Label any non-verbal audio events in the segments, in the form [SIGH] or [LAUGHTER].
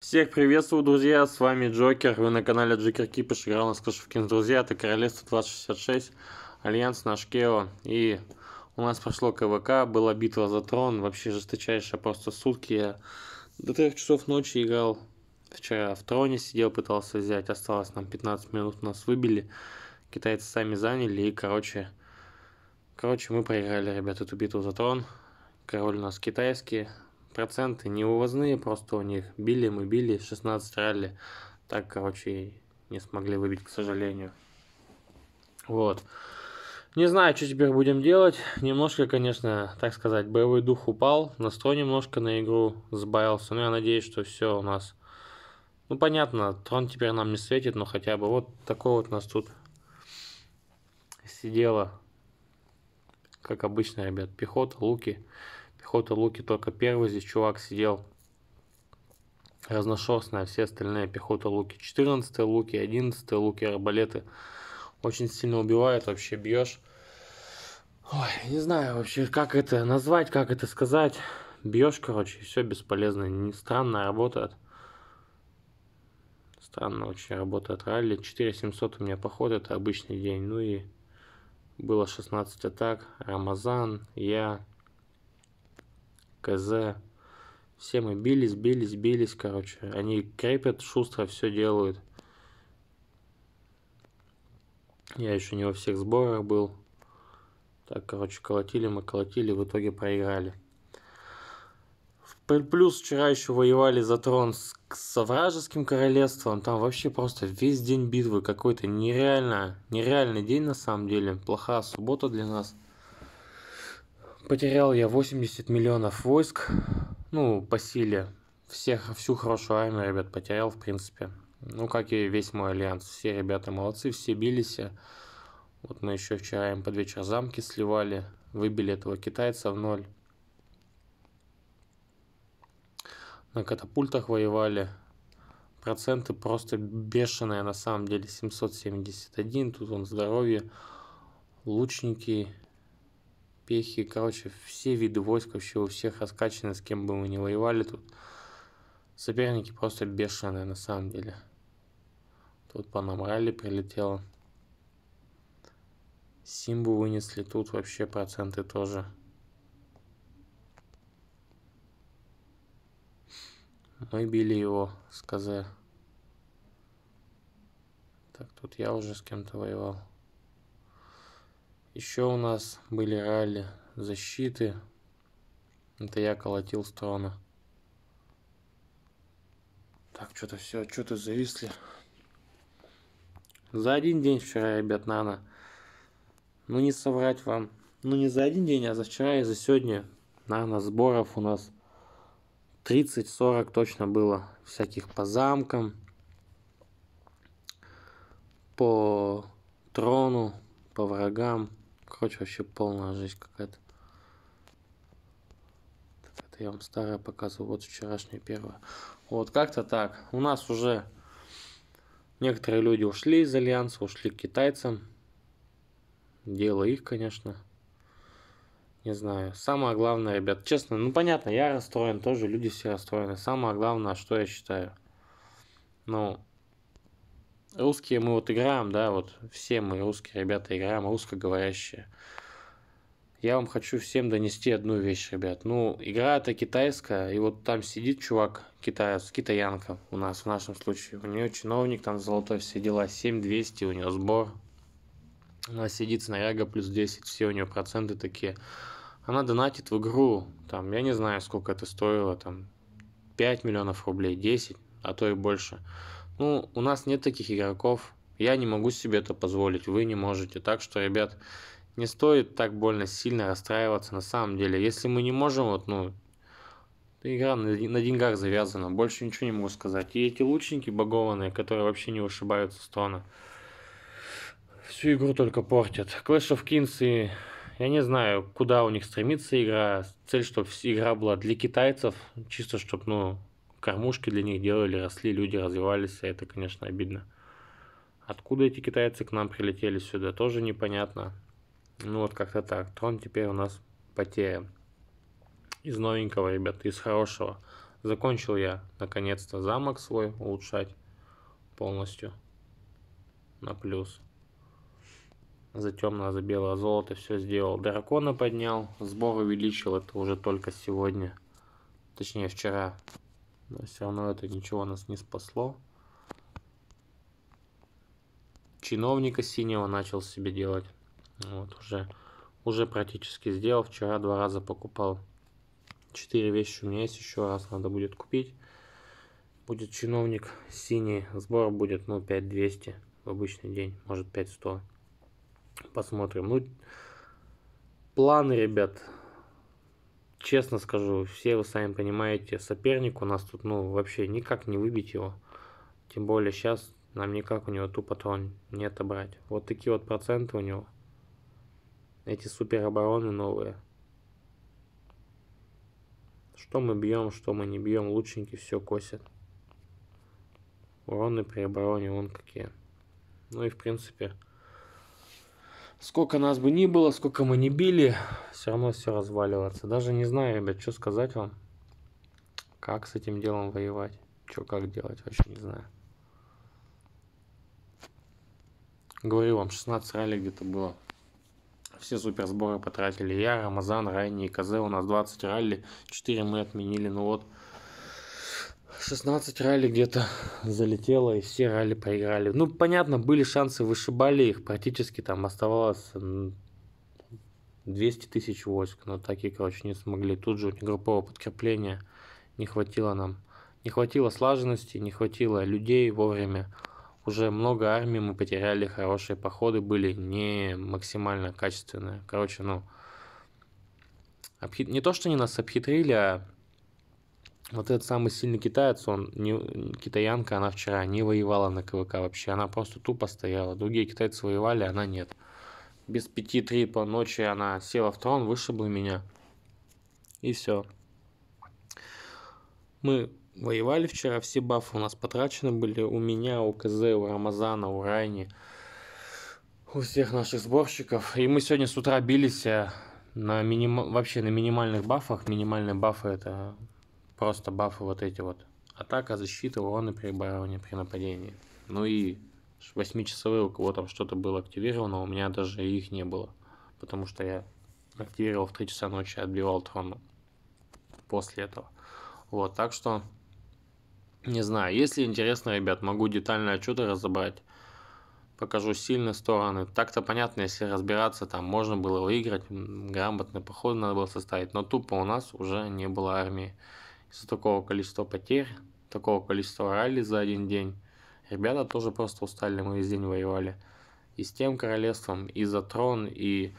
Всех приветствую, друзья, с вами Джокер, вы на канале Джокер Кипиш, играл на нас Clash друзья, это Королевство 266, Альянс наш Кео, и у нас прошло КВК, была битва за трон, вообще жесточайшая просто сутки, я до 3 часов ночи играл, вчера в троне сидел, пытался взять, осталось нам 15 минут, нас выбили, китайцы сами заняли, и короче, короче мы проиграли, ребят, эту битву за трон, король у нас китайский, проценты не вывозные просто у них. Били мы, били, 16 ралли. Так, короче, не смогли выбить, к сожалению. Вот. Не знаю, что теперь будем делать. Немножко, конечно, так сказать, боевой дух упал. Настрой немножко на игру сбавился. Но ну, я надеюсь, что все у нас... Ну, понятно, трон теперь нам не светит, но хотя бы вот такой вот нас тут сидело. Как обычно, ребят, пехота, луки пехота луки только первый здесь чувак сидел. Разношерстная, все остальные пехота луки. 14 луки, 11 луки, арбалеты. Очень сильно убивает, вообще бьешь. Ой, не знаю вообще, как это назвать, как это сказать. Бьешь, короче, все бесполезно. Не странно работает. Странно очень работает ралли. 4700 у меня поход, это обычный день. Ну и было 16 атак. Рамазан, я, КЗ. Все мы бились, бились, бились, короче. Они крепят, шустро все делают. Я еще не во всех сборах был. Так, короче, колотили мы, колотили, в итоге проиграли. Плюс вчера еще воевали за трон с, со вражеским королевством. Там вообще просто весь день битвы какой-то нереально, нереальный день на самом деле. Плохая суббота для нас. Потерял я 80 миллионов войск, ну, по силе. Всех, всю хорошую армию, ребят, потерял, в принципе. Ну, как и весь мой альянс. Все ребята молодцы, все бились. Вот мы еще вчера им под вечер замки сливали, выбили этого китайца в ноль. На катапультах воевали. Проценты просто бешеные на самом деле. 771, тут он здоровье. Лучники, доспехи, короче, все виды войск вообще у всех раскачаны, с кем бы мы ни воевали тут. Соперники просто бешеные на самом деле. Тут по нам ралли прилетело. Симбу вынесли, тут вообще проценты тоже. Мы били его с КЗ. Так, тут я уже с кем-то воевал. Еще у нас были ралли защиты. Это я колотил сторона. Так, что-то все, что-то зависли. За один день вчера, ребят, надо. Ну не соврать вам. Ну не за один день, а за вчера и за сегодня. Наверное, сборов у нас 30-40 точно было. Всяких по замкам. По трону, по врагам. Короче, вообще полная жизнь какая-то. Так, это я вам старое показываю, Вот вчерашнее первое. Вот как-то так. У нас уже некоторые люди ушли из Альянса, ушли к китайцам. Дело их, конечно. Не знаю. Самое главное, ребят, честно, ну понятно, я расстроен тоже, люди все расстроены. Самое главное, что я считаю. Ну, русские мы вот играем, да, вот все мы русские ребята играем, русскоговорящие. Я вам хочу всем донести одну вещь, ребят. Ну, игра это китайская, и вот там сидит чувак, китаец, китаянка у нас в нашем случае. У нее чиновник там золотой, все дела, 7200 у нее сбор. Она сидит снаряга плюс 10, все у нее проценты такие. Она донатит в игру, там, я не знаю, сколько это стоило, там, 5 миллионов рублей, 10, а то и больше. Ну, у нас нет таких игроков. Я не могу себе это позволить, вы не можете. Так что, ребят, не стоит так больно сильно расстраиваться на самом деле. Если мы не можем, вот, ну, игра на, на деньгах завязана, больше ничего не могу сказать. И эти лучники багованные, которые вообще не вышибаются с трона, всю игру только портят. Clash of Kings и... Я не знаю, куда у них стремится игра. Цель, чтобы игра была для китайцев, чисто чтобы, ну, кормушки для них делали, росли, люди развивались, и это, конечно, обидно. Откуда эти китайцы к нам прилетели сюда, тоже непонятно. Ну вот как-то так. Трон теперь у нас потерян. Из новенького, ребят, из хорошего. Закончил я, наконец-то, замок свой улучшать полностью на плюс. За темное, за белое золото все сделал. Дракона поднял, сбор увеличил, это уже только сегодня. Точнее, вчера. Но все равно это ничего нас не спасло. Чиновника синего начал себе делать. Вот уже, уже практически сделал. Вчера два раза покупал. Четыре вещи у меня есть. Еще раз надо будет купить. Будет чиновник синий. Сбор будет, ну, 5200 в обычный день. Может, 5100. Посмотрим. Ну, планы, ребят, честно скажу, все вы сами понимаете, соперник у нас тут, ну, вообще никак не выбить его. Тем более сейчас нам никак у него тупо трон не отобрать. Вот такие вот проценты у него. Эти супер обороны новые. Что мы бьем, что мы не бьем, лучники все косят. Уроны при обороне вон какие. Ну и в принципе Сколько нас бы ни было, сколько мы не били, все равно все разваливаться. Даже не знаю, ребят, что сказать вам. Как с этим делом воевать? Что как делать, вообще не знаю. Говорю вам, 16 ралли где-то было. Все супер сборы потратили. Я, Рамазан, Райни и КЗ. У нас 20 ралли. 4 мы отменили. Ну вот, 16 ралли где-то залетело, и все ралли проиграли. Ну, понятно, были шансы, вышибали их, практически там оставалось 200 тысяч войск, но такие, короче, не смогли. Тут же группового подкрепления не хватило нам. Не хватило слаженности, не хватило людей вовремя. Уже много армий мы потеряли, хорошие походы были не максимально качественные. Короче, ну, обхит... не то, что они нас обхитрили, а вот этот самый сильный китаец, он, не, китаянка, она вчера не воевала на КВК вообще, она просто тупо стояла. Другие китайцы воевали, а она нет. Без пяти три по ночи она села в трон, вышибла меня. И все. Мы воевали вчера, все бафы у нас потрачены были. У меня, у КЗ, у Рамазана, у Райни, у всех наших сборщиков. И мы сегодня с утра бились э, на миним... вообще на минимальных бафах. Минимальные бафы это просто бафы вот эти вот. Атака, защита, урон и прибавление при нападении. Ну и 8-часовые, у кого там что-то было активировано, у меня даже их не было. Потому что я активировал в 3 часа ночи, отбивал трон после этого. Вот, так что, не знаю, если интересно, ребят, могу детальные отчеты разобрать. Покажу сильные стороны. Так-то понятно, если разбираться, там можно было выиграть, грамотный поход надо было составить. Но тупо у нас уже не было армии из-за такого количества потерь, такого количества ралли за один день, ребята тоже просто устали, мы весь день воевали. И с тем королевством, и за трон, и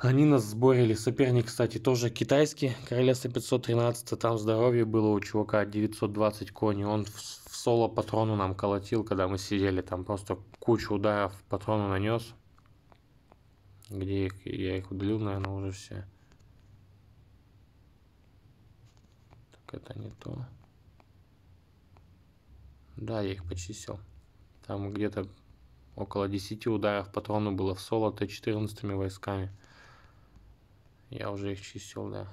они нас сборили. Соперник, кстати, тоже китайский. Королевство 513. Там здоровье было у чувака 920 кони. Он в, в соло патрону нам колотил, когда мы сидели. Там просто кучу ударов патрону нанес. Где их? Я их удалил, наверное, уже все. это не то. Да, я их почистил. Там где-то около 10 ударов патрону было в соло Т-14 войсками. Я уже их чистил, да.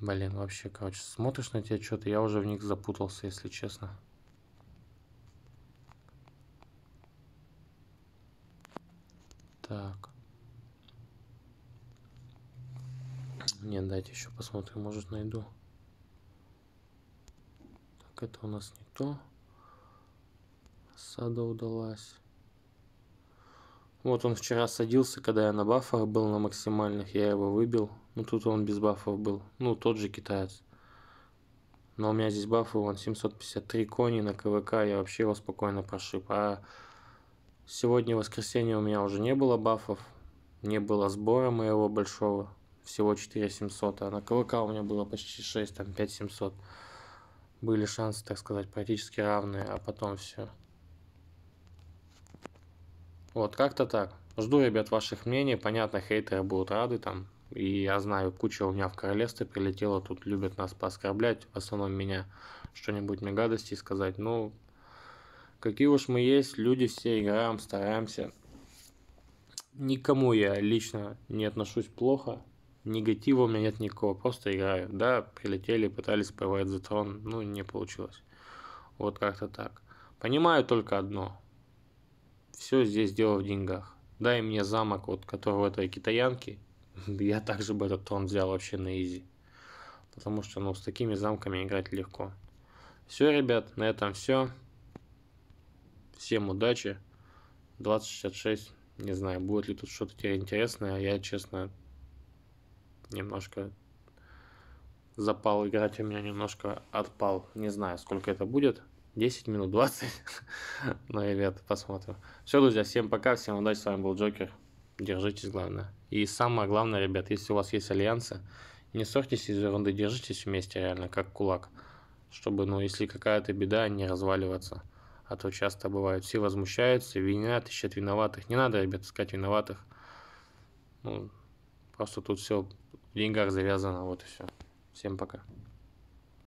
Блин, вообще, короче, смотришь на те то я уже в них запутался, если честно. Так. Не, дайте еще посмотрим, может найду. Так, это у нас не то. Сада удалась. Вот он вчера садился, когда я на бафах был на максимальных, я его выбил. Ну тут он без бафов был. Ну тот же китаец. Но у меня здесь бафы, он 753 кони на КВК, я вообще его спокойно прошиб. А Сегодня воскресенье у меня уже не было бафов, не было сбора моего большого, всего 4700, а на КВК у меня было почти 6, там 5700. Были шансы, так сказать, практически равные, а потом все. Вот, как-то так. Жду, ребят, ваших мнений. Понятно, хейтеры будут рады там. И я знаю, куча у меня в королевстве прилетела, тут любят нас пооскорблять, в основном меня, что-нибудь мне гадости сказать. Ну, Какие уж мы есть, люди все играем, стараемся. Никому я лично не отношусь плохо. Негатива у меня нет никакого, просто играю. Да, прилетели, пытались повоевать за трон, ну не получилось. Вот как-то так. Понимаю только одно. Все здесь дело в деньгах. Дай мне замок, вот которого этой китаянке, [LAUGHS] я также бы этот трон взял вообще на изи. Потому что, ну, с такими замками играть легко. Все, ребят, на этом все. Всем удачи. 2066. Не знаю, будет ли тут что-то интересное. Я, честно, немножко запал играть. У меня немножко отпал. Не знаю, сколько это будет. 10 минут 20. Но, ребят, посмотрим. Все, друзья, всем пока. Всем удачи. С вами был Джокер. Держитесь, главное. И самое главное, ребят, если у вас есть альянсы, не ссорьтесь из ерунды, держитесь вместе реально, как кулак чтобы, ну, если какая-то беда, не разваливаться а то часто бывает. Все возмущаются, винят, ищут виноватых. Не надо, ребят, искать виноватых. Ну, просто тут все в деньгах завязано, вот и все. Всем пока.